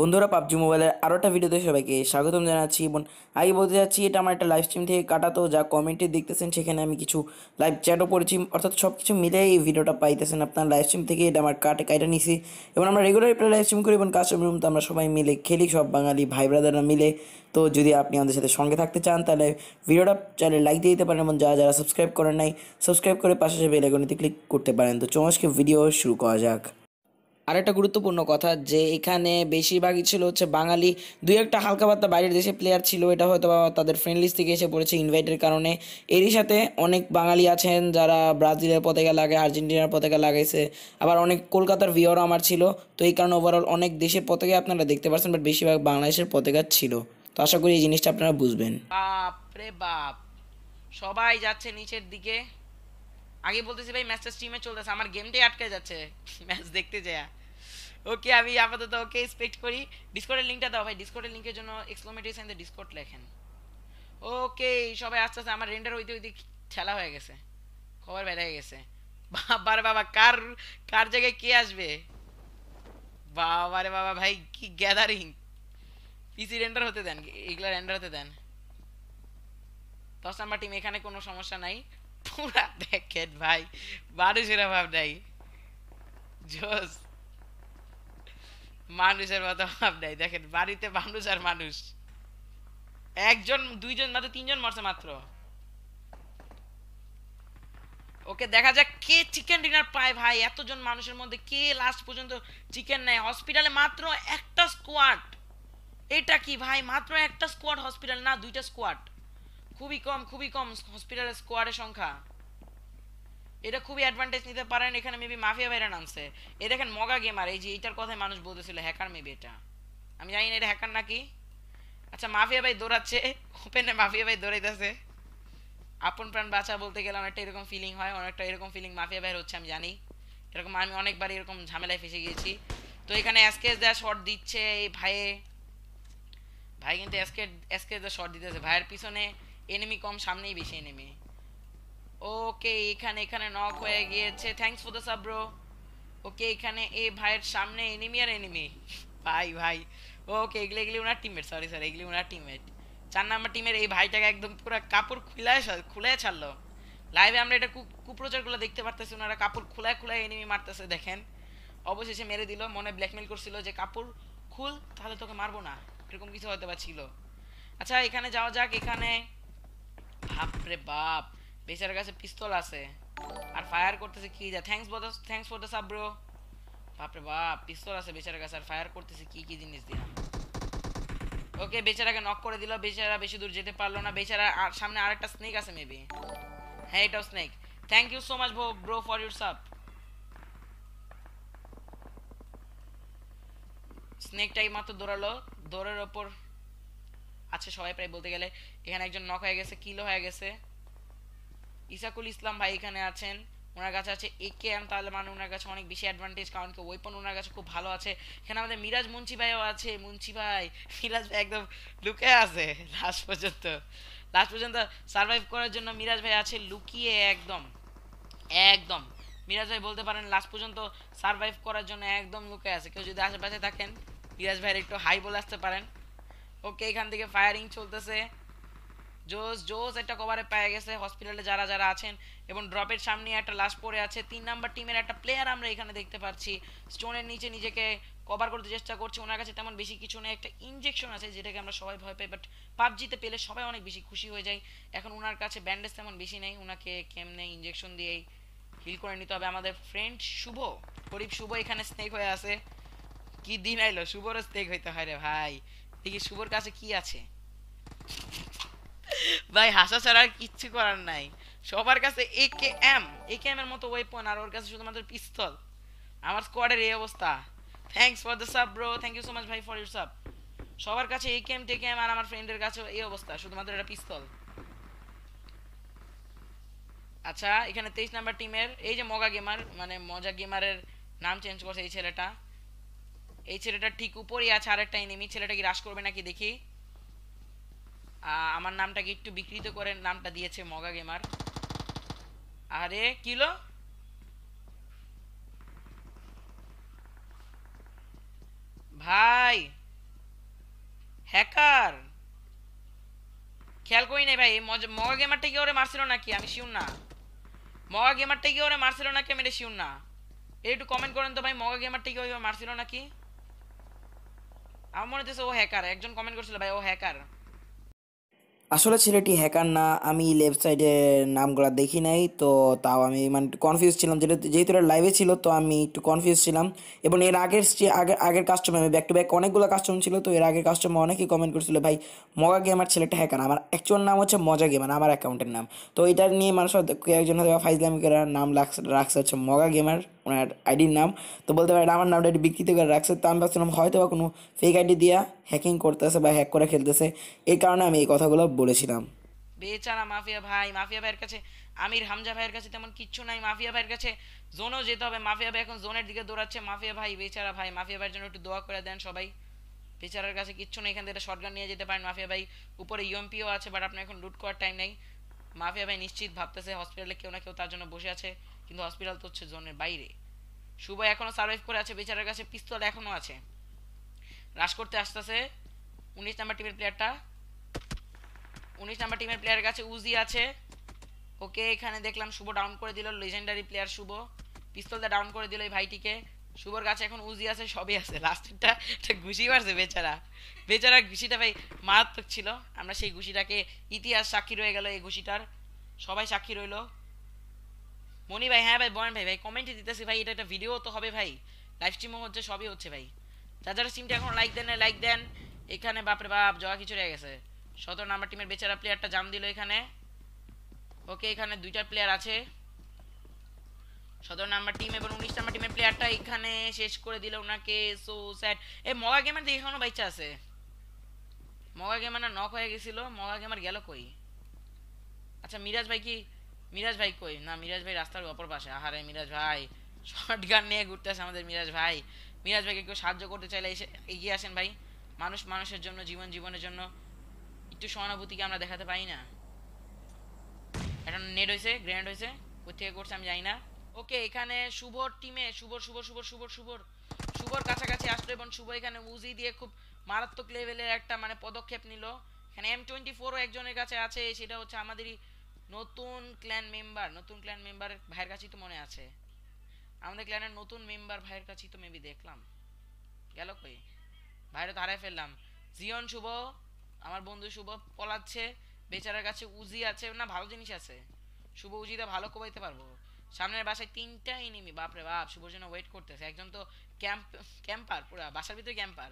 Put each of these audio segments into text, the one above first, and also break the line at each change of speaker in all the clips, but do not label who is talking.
বন্ধুরা পাবজি মোবাইলের একটা ভিডিওতে সবাইকে স্বাগতম জানাচ্ছি এবং আগে বলতে যাচ্ছি এটা আমার একটা লাইভ স্ট্রিম থেকে কাটাতো যা কমেন্টে দেখতেছেন সেখানে আমি কিছু লাইভ চ্যাটও করেছি অর্থাৎ সব কিছু মিলে এই ভিডিওটা পাইতেছেন আপনার লাইভ স্ট্রিম থেকে এটা আমার কাটে কাটা নিছি এবং আমরা রেগুলার একটা লাইভ স্ট্রিম করি এবং কাস্টম রুম তো আমরা সবাই মিলে খেলি সব বাঙালি ভাই ব্রাদাররা মিলে তো যদি আপনি আমাদের সাথে সঙ্গে থাকতে চান তাহলে ভিডিওটা চ্যানেলে লাইক দিয়ে দিতে পারেন এবং যারা যারা সাবস্ক্রাইব করেন নাই সাবস্ক্রাইব করে পাশে সাথে আইকনটিতে ক্লিক করতে পারেন তো চমৎকে ভিডিও শুরু করা যাক আরেকটা গুরুত্বপূর্ণ কথা যে এখানে বেশিরভাগই ছিল হচ্ছে বাঙালি দুই একটা হালকা পাতলা বাইরের দেশে প্লেয়ার ছিল এটা হয়তো বা তাদের ফ্রেন্ডলিস থেকে এসে পড়েছে ইনভাইটের কারণে এরই সাথে অনেক বাঙালি আছেন যারা ব্রাজিলের পতাকা লাগে আর্জেন্টিনার পতাকা লাগাইছে আবার অনেক কলকাতার ভিওরও আমার ছিল তো এই কারণে ওভারঅল অনেক দেশের পতাকা আপনারা দেখতে পাচ্ছেন বাট বেশিরভাগ বাংলাদেশের পতাকা ছিল তো আশা করি এই জিনিসটা আপনারা বুঝবেন বাপ সবাই যাচ্ছে নিচের দিকে আগে বলতেছি ভাই ম্যাচটা স্ট্রিমে চলতেছে আমার গেমটাই আটকে যাচ্ছে ম্যাচ দেখতে যায় ওকে আমি আপাতত ওকে এক্সপেক্ট করি ডিসকর্ডের লিঙ্কটা দাও ভাই ডিসকর্ডের লিঙ্কের জন্য এক্সক্লোমেটরি সাইন দিয়ে ডিসকর্ড লেখেন ওকে সবাই আস্তে আস্তে আমার রেন্ডার হইতে হইতে ঠেলা হয়ে গেছে খবর বেড়ে গেছে বাবার বাবা কার কার জায়গায় কে আসবে বাবা রে বাবা ভাই কি গ্যাদারিং পিসি রেন্ডার হতে দেন এগুলা রেন্ডার হতে দেন দশ নাম্বার টিম এখানে কোনো সমস্যা নাই পুরা দেখেন ভাই সেরা ভাব নাই জোস মানুষের মতো ভাব নাই দেখেন বাড়িতে মানুষ আর মানুষ একজন দুইজন মাত্র তিনজন মরছে মাত্র ওকে দেখা যাক কে চিকেন ডিনার পায় ভাই এতজন মানুষের মধ্যে কে লাস্ট পর্যন্ত চিকেন নেয় হসপিটালে মাত্র একটা স্কোয়াড এটা কি ভাই মাত্র একটা স্কোয়াড হসপিটাল না দুইটা স্কোয়াড খুবই কম খুবই কম হসপিটালের স্কোয়াডের সংখ্যা এটা খুবই অ্যাডভান্টেজ নিতে পারেন এখানে মেবি মাফিয়া ভাইরা নামছে এ দেখেন মগা গেমার এই যে এইটার কথাই মানুষ বলতেছিল হ্যাকার মেবি এটা আমি জানি না এটা হ্যাকার নাকি আচ্ছা মাফিয়া ভাই দৌড়াচ্ছে ওপেনে মাফিয়া ভাই দৌড়াইতেছে আপন প্রাণ বাঁচা বলতে গেলে অনেকটা এরকম ফিলিং হয় অনেকটা এরকম ফিলিং মাফিয়া ভাইয়ের হচ্ছে আমি জানি এরকম আমি অনেকবার এরকম ঝামেলায় ফেসে গিয়েছি তো এখানে অ্যাসকেস দেওয়া শট দিচ্ছে এই ভাইয়ে ভাই কিন্তু এসকে অ্যাসকেস দেওয়া শট দিতেছে ভাইয়ের পিছনে এনেমি কম সামনেই বেশি এনেমি ওকে এখানে এখানে নক হয়ে গিয়েছে thanks for the sub bro okay এখানে এ ভাইয়ের সামনে এনিমি আর এনিমি ভাই ভাই ওকে এগুলো এগুলি ওনার টিমমেট সরি স্যার এগুলি ওনার টিমমেট চার নাম্বার টিমের এই ভাইটাকে একদম পুরো কাপড় খুলায় খুলে ছাড়লো লাইভে আমরা এটা কুপ্রচারগুলো দেখতে পারতেছি ওনারা কাপড় খোলায় খোলায় এনিমি মারতেছে দেখেন অবশেষে মেরে দিল মনে ব্ল্যাকমেল করছিল যে কাপড় খুল তাহলে তোকে মারবো না এরকম কিছু হয়তো বা ছিল আচ্ছা এখানে যাওয়া যাক এখানে বাপরে বাপ বেচার কাছে পিস্তল আছে আর ফায়ার করতেছে কি যা thanks badass thanks for the sub bro বাপরে বাপ পিস্তল আছে বেচার কাছে আর ফায়ার করতেছে কি কি জিনিস দিলাম ওকে বেচারাকে নক করে দিল বেচারা বেশি দূর যেতে পারলো না বেচারা আর সামনে আরেকটা স্নেক আছে মেবি হ্যাঁ এটাও snake thank you so much bro for your সাপ স্নেকটাই মাত্র দৌড়ালো দৌড়ের ওপর আছে সবাই প্রায় বলতে গেলে এখানে একজন নক হয়ে গেছে কিলো হয়ে গেছে ইসাকুল ইসলাম ভাই এখানে আছেন ওনার কাছে আছে এ কে এম তাহলে মানে ওনার কাছে অনেক বেশি অ্যাডভান্টেজ কারণ কি ওয়েপন ওনার কাছে খুব ভালো আছে এখানে আমাদের মিরাজ মুন্সি ভাইও আছে মুন্সি ভাই মিরাজ ভাই একদম লুকে আছে লাস্ট পর্যন্ত লাস্ট পর্যন্ত সার্ভাইভ করার জন্য মিরাজ ভাই আছে লুকিয়ে একদম একদম মিরাজ ভাই বলতে পারেন লাস্ট পর্যন্ত সার্ভাইভ করার জন্য একদম লুকে আছে কেউ যদি আশেপাশে থাকেন মিরাজ ভাইয়ের একটু হাই বলে আসতে পারেন ওকে এখান থেকে ফায়ারিং চলতেছে জোস জোস একটা কভারে পেয়ে গেছে হসপিটালে যারা যারা আছেন এবং ড্রপের সামনে একটা লাশ পড়ে আছে তিন নাম্বার টিমের একটা প্লেয়ার আমরা এখানে দেখতে পাচ্ছি স্টোনের নিচে নিজেকে কভার করতে চেষ্টা করছে ওনার কাছে তেমন বেশি কিছু নেই একটা ইনজেকশন আছে যেটাকে আমরা সবাই ভয় পাই বাট পাবজিতে পেলে সবাই অনেক বেশি খুশি হয়ে যায় এখন ওনার কাছে ব্যান্ডেজ তেমন বেশি নেই ওনাকে কেমনে ইনজেকশন দিয়েই হিল করে নিতে হবে আমাদের ফ্রেন্ড শুভ গরিব শুভ এখানে স্নেক হয়ে আছে কি দিন আইলো শুভরও স্নেক হইতে হয় রে ভাই দেখি শুভর কাছে কি আছে ভাই হাসা ছাড়া আর কিচ্ছু করার নাই সবার কাছে এ K M A K M এর মতো ওয়েপন আর ওর কাছে শুধুমাত্র পিস্তল আমার স্কোয়াডের এই অবস্থা thanks for the sub bro thank you so much ভাই ফর ইউর সাব সবার কাছে এ কে এম টে কে এম আর আমার ফ্রেন্ডের কাছে এই অবস্থা শুধুমাত্র একটা পিস্তল আচ্ছা এখানে তেইশ নাম্বার টিমের এই যে মগা গেমার মানে মজা গেমারের নাম চেঞ্জ করছে এই ছেলেটা এই ছেলেটা ঠিক উপরেই আছে আরেকটা এনিমি ছেলেটা কি হ্রাস করবে নাকি দেখি আমার নামটাকে একটু বিকৃত করে নামটা দিয়েছে মগা গেমার আরে কিলো ভাই হ্যাকার খেয়াল করি নাই ভাই মগা গেমারটা কি ওরে মারছিল নাকি আমি শিউন না মগা গেমারটা কি ওরে মারছিল নাকি আমি এটা শিউন না একটু কমেন্ট করেন তো ভাই মগা গেমারটা কি ওই মারছিল নাকি আমার মনে হচ্ছে ও হ্যাকার একজন কমেন্ট করছিল ভাই ও হ্যাকার আসলে ছেলেটি হ্যাকার না আমি ওয়েবসাইটে নামগুলো দেখি নাই তো তাও আমি মানে কনফিউজ ছিলাম যেটা যেহেতু এটা লাইভে ছিল তো আমি একটু কনফিউজ ছিলাম এবং এর আগের আগের আগের কাস্টমার আমি ব্যাক টু ব্যাক অনেকগুলো কাস্টমার ছিল তো এর আগের কাস্টমার অনেকেই কমেন্ট করছিল ভাই মগা গেমার ছেলেটা হ্যাকার আমার অ্যাকচুয়াল নাম হচ্ছে মজা গেমার আমার অ্যাকাউন্টের নাম তো এটা নিয়ে মানুষ একজন হয়তো ফাইজলামিকেরা নাম রাখছে হচ্ছে মগা গেমার ওনার আইডির নাম তো বলতে পারে আমার নামটা একটু বিকৃত করে রাখছে তো আমি ভাবছিলাম হয়তো বা কোনো ফেক আইডি দিয়া হ্যাকিং করতেছে বা হ্যাক করে খেলতেছে এই কারণে আমি এই কথাগুলো বলেছিলাম বেচারা মাফিয়া ভাই মাফিয়া ভাইয়ের কাছে আমির হামজা ভাইয়ের কাছে তেমন কিচ্ছু নাই মাফিয়া ভাইয়ের কাছে জোনও যেতে হবে মাফিয়া ভাই এখন জোনের দিকে দৌড়াচ্ছে মাফিয়া ভাই বেচারা ভাই মাফিয়া ভাইয়ের জন্য একটু দোয়া করে দেন সবাই বেচারার কাছে কিচ্ছু নেই এখান থেকে শর্টগান নিয়ে যেতে পারেন মাফিয়া ভাই উপরে ইউএমপিও আছে বাট আপনার এখন লুট করার টাইম নেই মাফিয়া ভাই নিশ্চিত ভাবতেছে হসপিটালে কেউ না কেউ তার জন্য বসে আছে কিন্তু হসপিটাল তো হচ্ছে জোনের বাইরে শুভ এখনও সার্ভাইভ করে আছে বেচারার কাছে পিস্তল এখনও আছে রাশ করতে আসতেছে উনিশ নাম্বার টিমের প্লেয়ারটা উনিশ নাম্বার টিমের প্লেয়ারের কাছে উজি আছে ওকে এখানে দেখলাম শুভ ডাউন করে দিল লেজেন্ডারি প্লেয়ার শুভ পিস্তলটা ডাউন করে দিল এই ভাইটিকে শুভর কাছে এখন উজি আছে সবই আছে লাস্টেরটা একটা ঘুষি মারছে বেচারা বেচারা ঘুষিটা ভাই মারাত্মক ছিল আমরা সেই ঘুষিটাকে ইতিহাস সাক্ষী রয়ে গেল এই ঘুষিটার সবাই সাক্ষী রইল মনি ভাই হ্যাঁ ভাই বয়ন ভাই ভাই কমেন্টে দিতেছি ভাই এটা একটা ভিডিও তো হবে ভাই লাইভ স্ট্রিমও হচ্ছে সবই হচ্ছে ভাই যারা যারা স্ট্রিমটা এখন লাইক দেন লাইক দেন এখানে বাপরে বাপ জয়া কিছু রয়ে গেছে সতেরো নাম্বার টিমের বেচারা প্লেয়ারটা জাম দিল এখানে ওকে এখানে দুইটা প্লেয়ার আছে সতেরো নাম্বার টিম এবং উনিশ নাম্বার টিমের প্লেয়ারটা এখানে শেষ করে দিল ওনাকে সো স্যাড এ মগা গেমার দেখে এখনো বাইচা আছে মগা গেমার না নক হয়ে গেছিল মগা গেমার গেল কই আচ্ছা মিরাজ ভাই কি মিরাজ ভাই কই না মিরাজ ভাই রাস্তার অপর পাশে আহারে মিরাজ ভাই শর্ট গান নিয়ে ঘুরতে আসে আমাদের মিরাজ ভাই মিরাজ ভাইকে কেউ সাহায্য করতে চাইলে এসে এগিয়ে আসেন ভাই মানুষ মানুষের জন্য জীবন জীবনের জন্য একটু সহানুভূতিকে আমরা দেখাতে পাই না এখন নেট হয়েছে গ্র্যান্ড হয়েছে কোথেকে করছে আমি জানি না ওকে এখানে শুভর টিমে শুভর শুভ শুভ শুভ শুভর শুভর কাছাকাছি আসলো এবং শুভ এখানে উজি দিয়ে খুব মারাত্মক লেভেলের একটা মানে পদক্ষেপ নিল এখানে এম টোয়েন্টি ফোরও একজনের কাছে আছে সেটা হচ্ছে আমাদেরই নতুন ক্ল্যান মেম্বার নতুন ক্ল্যান মেম্বার ভাইয়ের কাছেই তো মনে আছে আমাদের ক্ল্যানের নতুন মেম্বার ভাইয়ের কাছেই তো মেবি দেখলাম গেল কই ভাইরে তো হারাই ফেললাম জিয়ন শুভ আমার বন্ধু শুভ পলাচ্ছে বেচারার কাছে উজি আছে না ভালো জিনিস আছে শুভ উজিটা ভালো কমাইতে পারবো সামনের বাসায় তিনটা ইনিমি বাপরে বাপ শুভর জন্য ওয়েট করতেছে একজন তো ক্যাম্প ক্যাম্পার পুরো বাসার ভিতরে ক্যাম্পার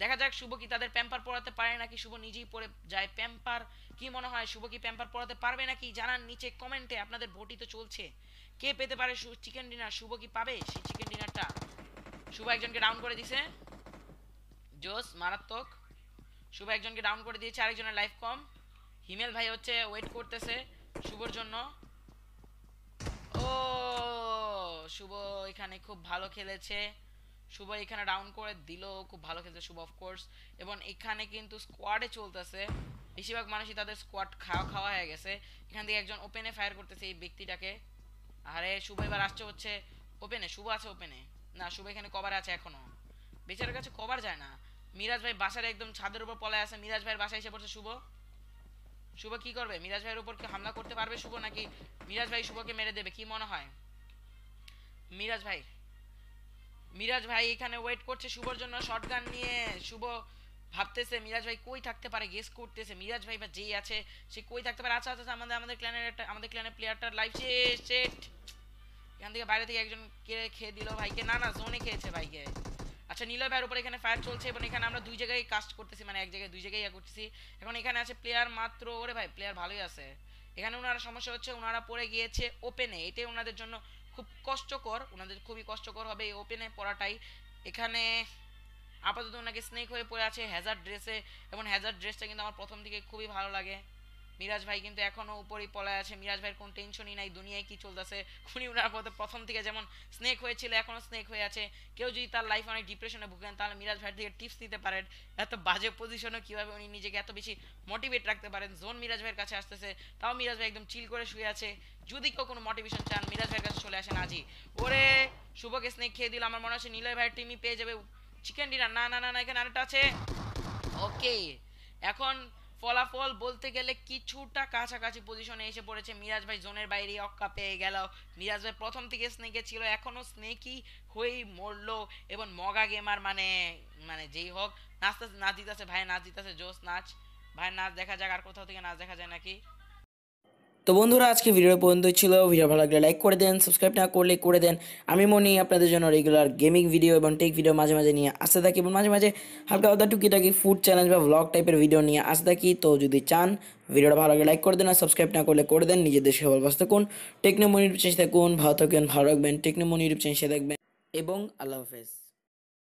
দেখা যাক শুভ কি তাদের প্যাম্পার পড়াতে পারে নাকি শুভ নিজেই পড়ে যায় প্যাম্পার কি মনে হয় শুভ কি প্যাম্পার পড়াতে পারবে নাকি জানান নিচে কমেন্টে আপনাদের ভোটই তো চলছে কে পেতে পারে চিকেন ডিনার শুভ কি পাবে সেই চিকেন ডিনারটা শুভ একজনকে ডাউন করে দিছে জোস মারাত্মক শুভ একজনকে ডাউন করে দিয়েছে আরেকজনের লাইফ কম হিমেল ভাই হচ্ছে ওয়েট করতেছে শুভর জন্য ও শুভ এখানে খুব ভালো খেলেছে শুভ এখানে ডাউন করে দিল খুব ভালো খেলছে শুভ অফকোর্স এবং এখানে কিন্তু স্কোয়াডে চলতেছে বেশিরভাগ মানুষই তাদের স্কোয়াড খাওয়া খাওয়া হয়ে গেছে এখান থেকে একজন ওপেনে ফায়ার করতেছে এই ব্যক্তিটাকে আরে শুভ এবার আসছে হচ্ছে ওপেনে শুভ আছে ওপেনে না শুভ এখানে কভার আছে এখনো বেচারের কাছে কভার যায় না মিরাজ ভাই বাসার একদম ছাদের উপর পলায় আছে মিরাজ ভাইয়ের বাসায় এসে পড়ছে শুভ শুভ কি করবে মিরাজ ভাইয়ের উপর কি হামলা করতে পারবে শুভ নাকি মিরাজ ভাই শুভকে মেরে দেবে কি মনে হয় মিরাজ ভাই মিরাজ ভাই এখানে ওয়েট করছে শুভর জন্য শটগান নিয়ে শুভ ভাবতেছে মিরাজ ভাই কই থাকতে পারে গেস করতেছে মিরাজ ভাই বা যেই আছে সে কই থাকতে পারে আচ্ছা আচ্ছা, আচ্ছা আমাদের আমাদের ক্ল্যানের একটা আমাদের ক্ল্যানের প্লেয়ারটার লাইফ সেট এখান থেকে বাইরে থেকে একজন কে খেয়ে দিল ভাইকে না না জোনে খেয়েছে ভাইকে আচ্ছা নীলয় ভাইয়ের উপর এখানে ফায়ার চলছে এবং এখানে আমরা দুই জায়গায় কাস্ট করতেছি মানে এক জায়গায় দুই জায়গায় ইয়া করতেছি এখন এখানে আছে প্লেয়ার মাত্র ওরে ভাই প্লেয়ার ভালোই আছে এখানে ওনারা সমস্যা হচ্ছে ওনারা পড়ে গিয়েছে ওপেনে এটাই ওনাদের জন্য খুব কষ্টকর ওনাদের খুবই কষ্টকর হবে এই ওপেনে পড়াটাই এখানে আপাতত ওনাকে স্নেক হয়ে পড়ে আছে হ্যাজার ড্রেসে এবং হ্যাজার ড্রেসটা কিন্তু আমার প্রথম দিকে খুবই ভালো লাগে মিরাজ ভাই কিন্তু এখনও উপরই পলায় আছে মিরাজ ভাইয়ের কোনো টেনশনই নাই দুনিয়ায় কি চলতেছে খুনি ওনার মধ্যে প্রথম থেকে যেমন স্নেক হয়েছিল এখনও স্নেক হয়ে আছে কেউ যদি তার লাইফ অনেক ডিপ্রেশনে ভুগেন তাহলে মিরাজ ভাইয়ের দিকে টিপস নিতে পারেন এত বাজে পজিশনে কীভাবে উনি নিজেকে এত বেশি মোটিভেট রাখতে পারেন জোন মিরাজ ভাইয়ের কাছে আসতেছে তাও মিরাজ ভাই একদম চিল করে শুয়ে আছে যদি কেউ কোনো মোটিভেশন চান মিরাজ ভাইয়ের কাছে চলে আসেন আজই ওরে শুভকে স্নেক খেয়ে দিল আমার মনে হচ্ছে নীলয় ভাইয়ের টিমই পেয়ে যাবে চিকেন ডিনার না না না না এখানে আরেকটা আছে ওকে এখন ফলাফল বলতে গেলে কিছুটা কাছাকাছি পজিশনে এসে পড়েছে মিরাজ ভাই জোনের বাইরে অক্কা পেয়ে গেল মিরাজ ভাই প্রথম থেকে স্নেকে ছিল এখনও স্নেকই হয়েই মরল এবং মগা গেমার মানে মানে যেই হোক নাচতে নাচ দিতেছে ভাই নাচ দিতেছে জোস নাচ ভাই নাচ দেখা যাক আর কোথাও থেকে নাচ দেখা যায় নাকি তো বন্ধুরা আজকে ভিডিও পর্যন্ত ছিল ভিডিও ভালো লাগলে লাইক করে দেন সাবস্ক্রাইব না করলে করে দেন আমি মনে আপনাদের জন্য রেগুলার গেমিং ভিডিও এবং টেক ভিডিও মাঝে মাঝে নিয়ে আসতে থাকি এবং মাঝে মাঝে হালকা হালকা টুকিটাকি ফুড চ্যানেল বা ব্লগ টাইপের ভিডিও নিয়ে আসতে থাকি তো যদি চান ভিডিওটা ভালো লাগে লাইক করে দেন আর সাবস্ক্রাইব না করলে করে দেন নিজেদের সবল বাস থাকুন টেকনোমনি ইউটিউব চ্যানেল থাকুন ভালো থাকবেন ভালো রাখবেন টেকনোমনি ইউটিউব চ্যানেল থাকবেন এবং আল্লাহ হাফেজ